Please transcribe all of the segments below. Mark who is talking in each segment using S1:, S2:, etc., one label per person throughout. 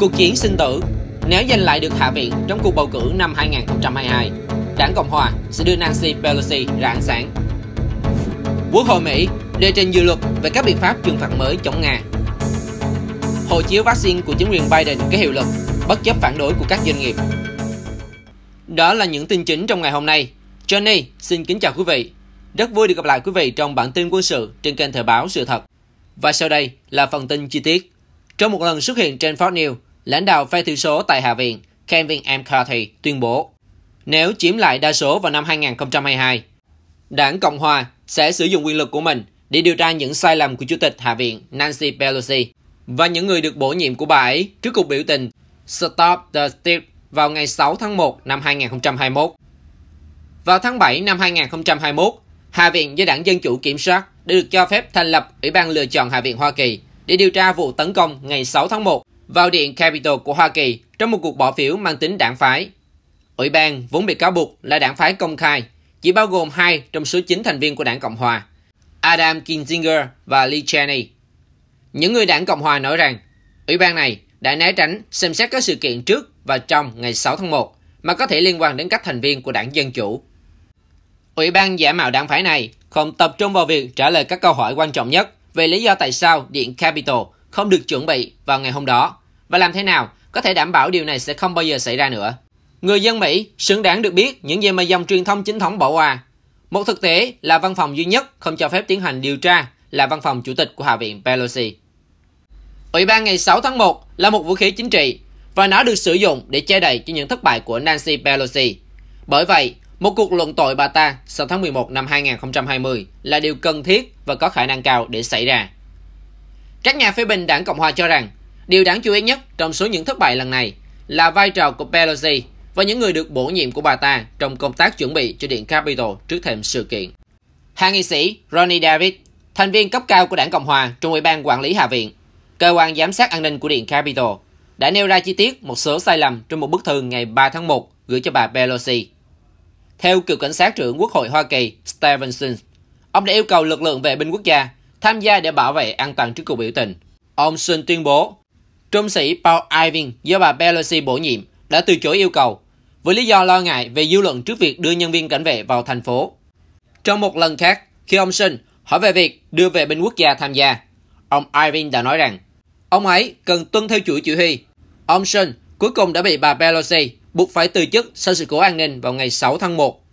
S1: Cuộc chiến sinh tử Nếu giành lại được Hạ viện trong cuộc bầu cử năm 2022, đảng Cộng Hòa sẽ đưa Nancy Pelosi ra ánh sáng. Quốc hội Mỹ đề trình dự luật về các biện pháp trừng phạt mới chống Nga. Hộ chiếu vaccine của chính quyền Biden có hiệu lực bất chấp phản đối của các doanh nghiệp. Đó là những tin chính trong ngày hôm nay. Johnny xin kính chào quý vị. Rất vui được gặp lại quý vị trong bản tin quân sự trên kênh Thời báo Sự Thật. Và sau đây là phần tin chi tiết. Trong một lần xuất hiện trên Fox News, Lãnh đạo phe thiểu số tại Hạ viện Kevin McCarthy tuyên bố nếu chiếm lại đa số vào năm 2022, đảng Cộng Hòa sẽ sử dụng quyền lực của mình để điều tra những sai lầm của Chủ tịch Hạ viện Nancy Pelosi và những người được bổ nhiệm của bà ấy trước cuộc biểu tình Stop the Steal vào ngày 6 tháng 1 năm 2021. Vào tháng 7 năm 2021, Hạ viện do đảng Dân Chủ kiểm soát đã được cho phép thành lập Ủy ban lựa chọn Hạ viện Hoa Kỳ để điều tra vụ tấn công ngày 6 tháng 1 vào Điện Capitol của Hoa Kỳ trong một cuộc bỏ phiếu mang tính đảng phái. Ủy ban vốn bị cáo buộc là đảng phái công khai, chỉ bao gồm hai trong số chín thành viên của đảng Cộng Hòa, Adam Kinzinger và Lee Cheney. Những người đảng Cộng Hòa nói rằng, ủy ban này đã né tránh xem xét các sự kiện trước và trong ngày 6 tháng 1 mà có thể liên quan đến các thành viên của đảng Dân Chủ. Ủy ban giả mạo đảng phái này không tập trung vào việc trả lời các câu hỏi quan trọng nhất về lý do tại sao Điện Capitol không được chuẩn bị vào ngày hôm đó và làm thế nào có thể đảm bảo điều này sẽ không bao giờ xảy ra nữa. Người dân Mỹ xứng đáng được biết những gì mà dòng truyền thông chính thống bỏ qua. Một thực tế là văn phòng duy nhất không cho phép tiến hành điều tra là văn phòng chủ tịch của Hạ viện Pelosi. Ủy ban ngày 6 tháng 1 là một vũ khí chính trị và nó được sử dụng để che đậy cho những thất bại của Nancy Pelosi. Bởi vậy, một cuộc luận tội bà ta sau tháng 11 năm 2020 là điều cần thiết và có khả năng cao để xảy ra. Các nhà phê bình đảng Cộng hòa cho rằng Điều đáng chú ý nhất trong số những thất bại lần này là vai trò của Pelosi và những người được bổ nhiệm của bà ta trong công tác chuẩn bị cho Điện Capitol trước thềm sự kiện. Hạ nghị sĩ Ronnie David, thành viên cấp cao của đảng Cộng hòa trong Ủy ban Quản lý Hạ viện, cơ quan giám sát an ninh của Điện Capitol, đã nêu ra chi tiết một số sai lầm trong một bức thư ngày 3 tháng 1 gửi cho bà Pelosi. Theo cựu cảnh sát trưởng Quốc hội Hoa Kỳ Stevenson, ông đã yêu cầu lực lượng vệ binh quốc gia tham gia để bảo vệ an toàn trước cuộc biểu tình. Ông Sun tuyên bố Trung sĩ Paul Irving do bà Pelosi bổ nhiệm đã từ chối yêu cầu với lý do lo ngại về dư luận trước việc đưa nhân viên cảnh vệ vào thành phố. Trong một lần khác, khi ông Sinh hỏi về việc đưa về binh quốc gia tham gia, ông Irving đã nói rằng ông ấy cần tuân theo chuỗi chỉ huy. Ông Sinh cuối cùng đã bị bà Pelosi buộc phải từ chức sau sự cố an ninh vào ngày 6 tháng 1.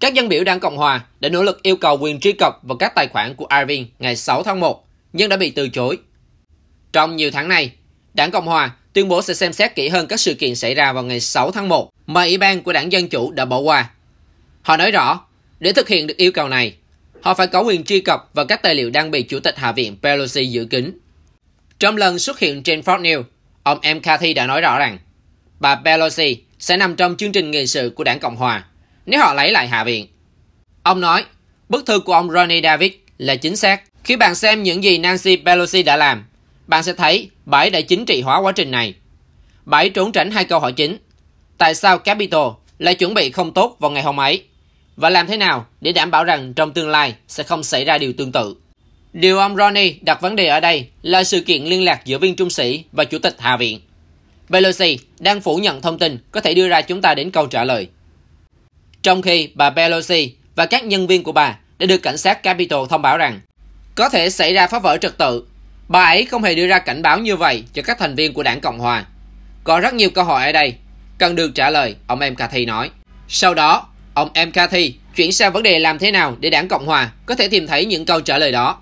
S1: Các dân biểu đảng Cộng Hòa đã nỗ lực yêu cầu quyền truy cập vào các tài khoản của Irving ngày 6 tháng 1, nhưng đã bị từ chối. Trong nhiều tháng này. Đảng Cộng Hòa tuyên bố sẽ xem xét kỹ hơn các sự kiện xảy ra vào ngày 6 tháng 1 mà Ủy ban của Đảng Dân Chủ đã bỏ qua. Họ nói rõ, để thực hiện được yêu cầu này, họ phải có quyền truy cập vào các tài liệu đang bị Chủ tịch Hạ viện Pelosi giữ kín. Trong lần xuất hiện trên Fox News, ông M. McCarthy đã nói rõ rằng bà Pelosi sẽ nằm trong chương trình nghị sự của Đảng Cộng Hòa nếu họ lấy lại Hạ viện. Ông nói, bức thư của ông Ronnie David là chính xác khi bạn xem những gì Nancy Pelosi đã làm bạn sẽ thấy bãi đã chính trị hóa quá trình này. Bãi trốn tránh hai câu hỏi chính. Tại sao Capital lại chuẩn bị không tốt vào ngày hôm ấy? Và làm thế nào để đảm bảo rằng trong tương lai sẽ không xảy ra điều tương tự? Điều ông Ronnie đặt vấn đề ở đây là sự kiện liên lạc giữa viên trung sĩ và chủ tịch Hạ viện. Pelosi đang phủ nhận thông tin có thể đưa ra chúng ta đến câu trả lời. Trong khi bà Pelosi và các nhân viên của bà đã được cảnh sát Capitol thông báo rằng có thể xảy ra phá vỡ trật tự Bà ấy không hề đưa ra cảnh báo như vậy cho các thành viên của đảng Cộng Hòa. Có rất nhiều câu hỏi ở đây, cần được trả lời, ông em McCarthy nói. Sau đó, ông em McCarthy chuyển sang vấn đề làm thế nào để đảng Cộng Hòa có thể tìm thấy những câu trả lời đó.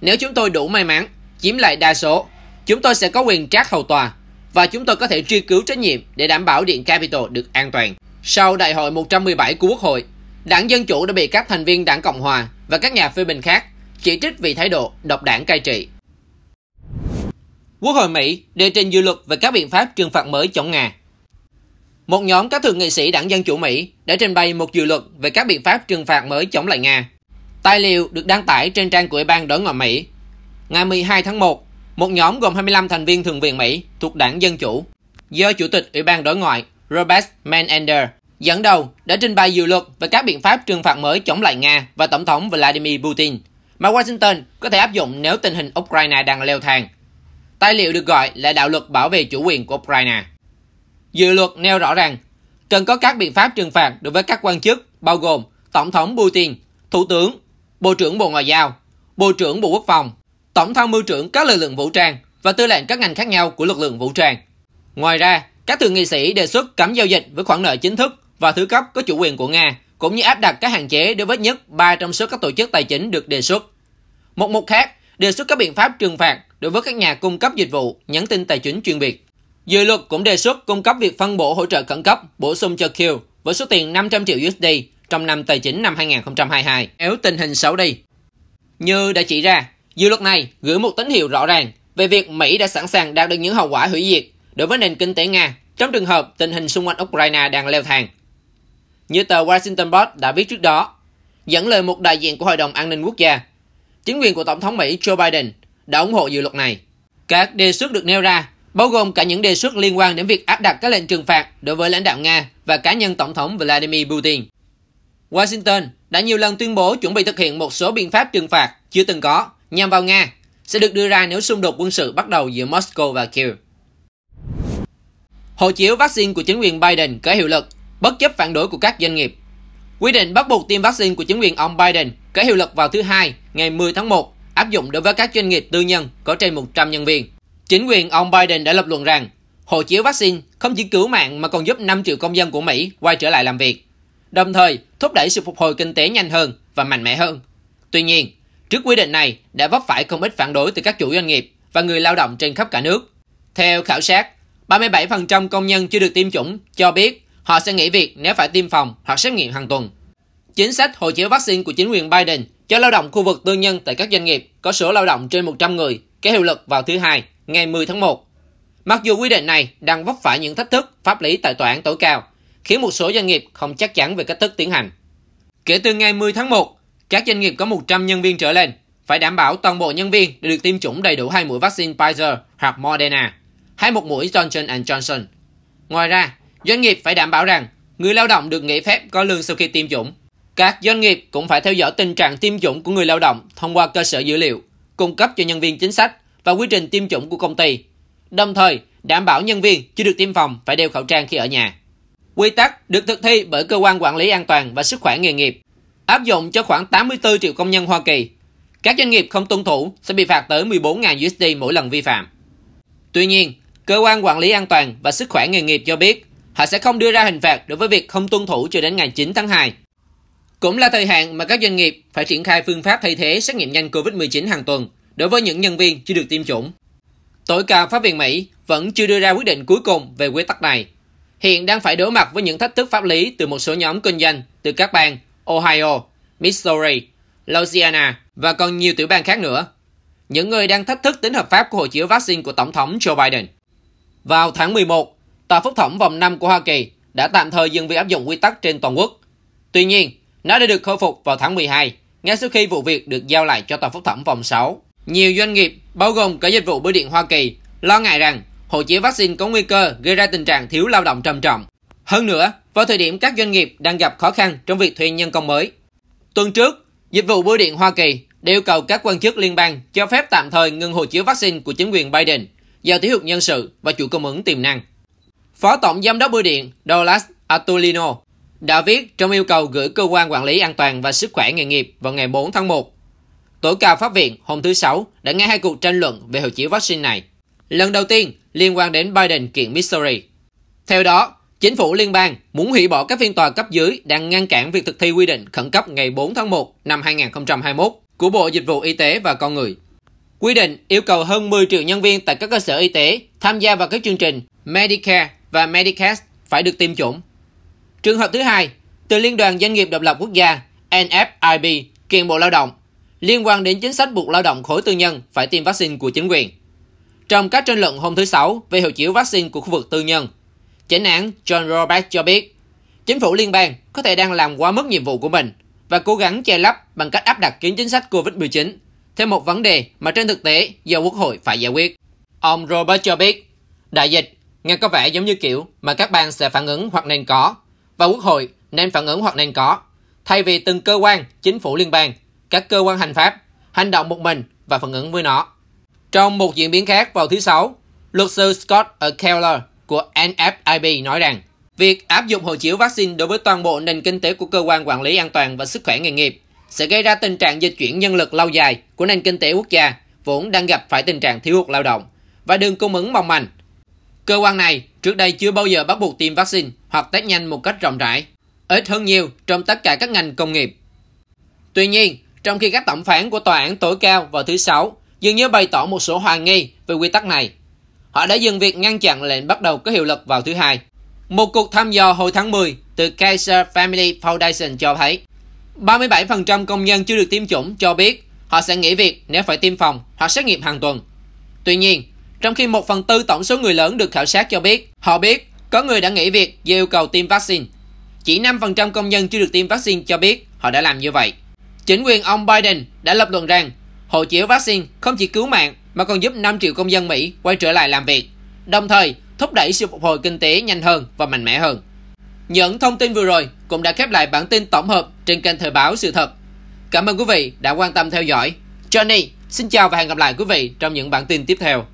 S1: Nếu chúng tôi đủ may mắn, chiếm lại đa số, chúng tôi sẽ có quyền trát hầu tòa và chúng tôi có thể truy cứu trách nhiệm để đảm bảo Điện Capitol được an toàn. Sau Đại hội 117 của Quốc hội, đảng Dân Chủ đã bị các thành viên đảng Cộng Hòa và các nhà phê bình khác chỉ trích vì thái độ độc đảng cai trị Quốc hội Mỹ đề trình dự luật về các biện pháp trừng phạt mới chống Nga. Một nhóm các thượng nghị sĩ đảng Dân Chủ Mỹ đã trình bày một dự luật về các biện pháp trừng phạt mới chống lại Nga. Tài liệu được đăng tải trên trang của Ủy ban Đối ngoại Mỹ. Ngày 12 tháng 1, một nhóm gồm 25 thành viên Thượng viện Mỹ thuộc đảng Dân Chủ do Chủ tịch Ủy ban Đối ngoại Robert Menander dẫn đầu đã trình bày dự luật về các biện pháp trừng phạt mới chống lại Nga và Tổng thống Vladimir Putin mà Washington có thể áp dụng nếu tình hình Ukraine đang leo thang – Tài liệu được gọi là đạo luật bảo vệ chủ quyền của Ukraine. Dự luật nêu rõ rằng cần có các biện pháp trừng phạt đối với các quan chức bao gồm Tổng thống Putin, Thủ tướng, Bộ trưởng Bộ Ngoại giao, Bộ trưởng Bộ Quốc phòng, Tổng tham mưu trưởng các lực lượng vũ trang và tư lệnh các ngành khác nhau của lực lượng vũ trang. Ngoài ra, các thượng nghị sĩ đề xuất cấm giao dịch với khoản nợ chính thức và thứ cấp có chủ quyền của Nga, cũng như áp đặt các hạn chế đối với nhất 3 trong số các tổ chức tài chính được đề xuất. Một mục khác đề xuất các biện pháp trừng phạt đối với các nhà cung cấp dịch vụ, nhắn tin tài chính chuyên biệt. Dự luật cũng đề xuất cung cấp việc phân bổ hỗ trợ khẩn cấp bổ sung cho Q với số tiền 500 triệu USD trong năm tài chính năm 2022 nếu tình hình xấu đi. Như đã chỉ ra, dự luật này gửi một tín hiệu rõ ràng về việc Mỹ đã sẵn sàng đạt được những hậu quả hủy diệt đối với nền kinh tế Nga trong trường hợp tình hình xung quanh Ukraine đang leo thang. Như tờ Washington Post đã viết trước đó, dẫn lời một đại diện của Hội đồng An ninh Quốc gia, chính quyền của Tổng thống Mỹ Joe Biden đã ủng hộ dự luật này. Các đề xuất được nêu ra bao gồm cả những đề xuất liên quan đến việc áp đặt các lệnh trừng phạt đối với lãnh đạo Nga và cá nhân Tổng thống Vladimir Putin. Washington đã nhiều lần tuyên bố chuẩn bị thực hiện một số biện pháp trừng phạt chưa từng có nhằm vào Nga sẽ được đưa ra nếu xung đột quân sự bắt đầu giữa Moscow và Kiev. Hộ chiếu vaccine của chính quyền Biden có hiệu lực, bất chấp phản đối của các doanh nghiệp. Quy định bắt buộc tiêm vaccine của chính quyền ông Biden có hiệu lực vào thứ Hai, ngày 10 tháng 1 áp dụng đối với các doanh nghiệp tư nhân có trên 100 nhân viên. Chính quyền ông Biden đã lập luận rằng hộ chiếu vaccine không chỉ cứu mạng mà còn giúp 5 triệu công dân của Mỹ quay trở lại làm việc, đồng thời thúc đẩy sự phục hồi kinh tế nhanh hơn và mạnh mẽ hơn. Tuy nhiên, trước quy định này đã vấp phải không ít phản đối từ các chủ doanh nghiệp và người lao động trên khắp cả nước. Theo khảo sát, 37% công nhân chưa được tiêm chủng cho biết họ sẽ nghỉ việc nếu phải tiêm phòng hoặc xét nghiệm hàng tuần. Chính sách hộ chiếu vaccine của chính quyền Biden cho lao động khu vực tư nhân tại các doanh nghiệp có số lao động trên 100 người, có hiệu lực vào thứ hai, ngày 10 tháng 1. Mặc dù quy định này đang vấp phải những thách thức pháp lý tại tòa án tối cao, khiến một số doanh nghiệp không chắc chắn về cách thức tiến hành. Kể từ ngày 10 tháng 1, các doanh nghiệp có 100 nhân viên trở lên phải đảm bảo toàn bộ nhân viên đã được tiêm chủng đầy đủ hai mũi vaccine Pfizer hoặc Moderna, hay một mũi Johnson Johnson. Ngoài ra, doanh nghiệp phải đảm bảo rằng người lao động được nghỉ phép có lương sau khi tiêm chủng. Các doanh nghiệp cũng phải theo dõi tình trạng tiêm chủng của người lao động thông qua cơ sở dữ liệu, cung cấp cho nhân viên chính sách và quy trình tiêm chủng của công ty. Đồng thời, đảm bảo nhân viên chưa được tiêm phòng phải đeo khẩu trang khi ở nhà. Quy tắc được thực thi bởi cơ quan quản lý an toàn và sức khỏe nghề nghiệp, áp dụng cho khoảng 84 triệu công nhân Hoa Kỳ. Các doanh nghiệp không tuân thủ sẽ bị phạt tới 14.000 USD mỗi lần vi phạm. Tuy nhiên, cơ quan quản lý an toàn và sức khỏe nghề nghiệp cho biết họ sẽ không đưa ra hình phạt đối với việc không tuân thủ cho đến ngày 9 tháng 2. Cũng là thời hạn mà các doanh nghiệp phải triển khai phương pháp thay thế xét nghiệm nhanh COVID-19 hàng tuần đối với những nhân viên chưa được tiêm chủng. Tối cao pháp viện Mỹ vẫn chưa đưa ra quyết định cuối cùng về quy tắc này. Hiện đang phải đối mặt với những thách thức pháp lý từ một số nhóm kinh doanh từ các bang Ohio, Missouri, Louisiana và còn nhiều tiểu bang khác nữa. Những người đang thách thức tính hợp pháp của hộ chiếu vaccine của Tổng thống Joe Biden. Vào tháng 11, tòa phúc thẩm vòng 5 của Hoa Kỳ đã tạm thời dừng việc áp dụng quy tắc trên toàn quốc. Tuy nhiên, nó đã được khôi phục vào tháng 12, ngay sau khi vụ việc được giao lại cho tòa phúc thẩm vòng 6. Nhiều doanh nghiệp, bao gồm cả dịch vụ bưu điện Hoa Kỳ, lo ngại rằng hộ chiếu vaccine có nguy cơ gây ra tình trạng thiếu lao động trầm trọng. Hơn nữa, vào thời điểm các doanh nghiệp đang gặp khó khăn trong việc thuê nhân công mới. Tuần trước, Dịch vụ bưu điện Hoa Kỳ đã yêu cầu các quan chức liên bang cho phép tạm thời ngừng hộ chiếu vaccine của chính quyền Biden do thiếu hụt nhân sự và chủ cung ứng tiềm năng. Phó Tổng Giám đốc Bưu điện Douglas Atulino đã viết trong yêu cầu gửi Cơ quan Quản lý An toàn và Sức khỏe Nghề nghiệp vào ngày 4 tháng 1. Tối cao pháp viện hôm thứ Sáu đã nghe hai cuộc tranh luận về hộ chiếu vaccine này. Lần đầu tiên liên quan đến Biden kiện Missouri. Theo đó, chính phủ liên bang muốn hủy bỏ các phiên tòa cấp dưới đang ngăn cản việc thực thi quy định khẩn cấp ngày 4 tháng 1 năm 2021 của Bộ Dịch vụ Y tế và Con người. Quy định yêu cầu hơn 10 triệu nhân viên tại các cơ sở y tế tham gia vào các chương trình Medicare và Medicaid phải được tiêm chủng Trường hợp thứ hai, từ Liên đoàn Doanh nghiệp Độc lập Quốc gia NFIB kiện Bộ Lao động liên quan đến chính sách buộc lao động khối tư nhân phải tiêm vaccine của chính quyền. Trong các tranh luận hôm thứ Sáu về hộ chiếu vaccine của khu vực tư nhân, chánh án John robert cho biết chính phủ liên bang có thể đang làm quá mức nhiệm vụ của mình và cố gắng che lấp bằng cách áp đặt kiến chính sách COVID-19 thêm một vấn đề mà trên thực tế do quốc hội phải giải quyết. Ông Robert cho biết, đại dịch nghe có vẻ giống như kiểu mà các bang sẽ phản ứng hoặc nên có và quốc hội nên phản ứng hoặc nên có, thay vì từng cơ quan, chính phủ liên bang, các cơ quan hành pháp hành động một mình và phản ứng với nó. Trong một diễn biến khác vào thứ Sáu, luật sư Scott Keller của NFIB nói rằng việc áp dụng hộ chiếu vaccine đối với toàn bộ nền kinh tế của cơ quan quản lý an toàn và sức khỏe nghề nghiệp sẽ gây ra tình trạng dịch chuyển nhân lực lâu dài của nền kinh tế quốc gia vốn đang gặp phải tình trạng thiếu hụt lao động và đường cung ứng mong manh Cơ quan này trước đây chưa bao giờ bắt buộc tiêm vaccine hoặc test nhanh một cách rộng rãi, ít hơn nhiều trong tất cả các ngành công nghiệp. Tuy nhiên, trong khi các thẩm phán của tòa án tối cao vào thứ Sáu dường như bày tỏ một số hoài nghi về quy tắc này, họ đã dừng việc ngăn chặn lệnh bắt đầu có hiệu lực vào thứ Hai. Một cuộc thăm dò hồi tháng 10 từ Kaiser Family Foundation cho thấy 37% công nhân chưa được tiêm chủng cho biết họ sẽ nghỉ việc nếu phải tiêm phòng hoặc xét nghiệm hàng tuần. Tuy nhiên, trong khi một phần tư tổng số người lớn được khảo sát cho biết, họ biết có người đã nghỉ việc do yêu cầu tiêm vaccine. Chỉ 5% công nhân chưa được tiêm vaccine cho biết họ đã làm như vậy. Chính quyền ông Biden đã lập luận rằng hộ chiếu vaccine không chỉ cứu mạng mà còn giúp 5 triệu công dân Mỹ quay trở lại làm việc, đồng thời thúc đẩy sự phục hồi kinh tế nhanh hơn và mạnh mẽ hơn. Những thông tin vừa rồi cũng đã khép lại bản tin tổng hợp trên kênh Thời báo Sự Thật. Cảm ơn quý vị đã quan tâm theo dõi. Johnny, xin chào và hẹn gặp lại quý vị trong những bản tin tiếp theo.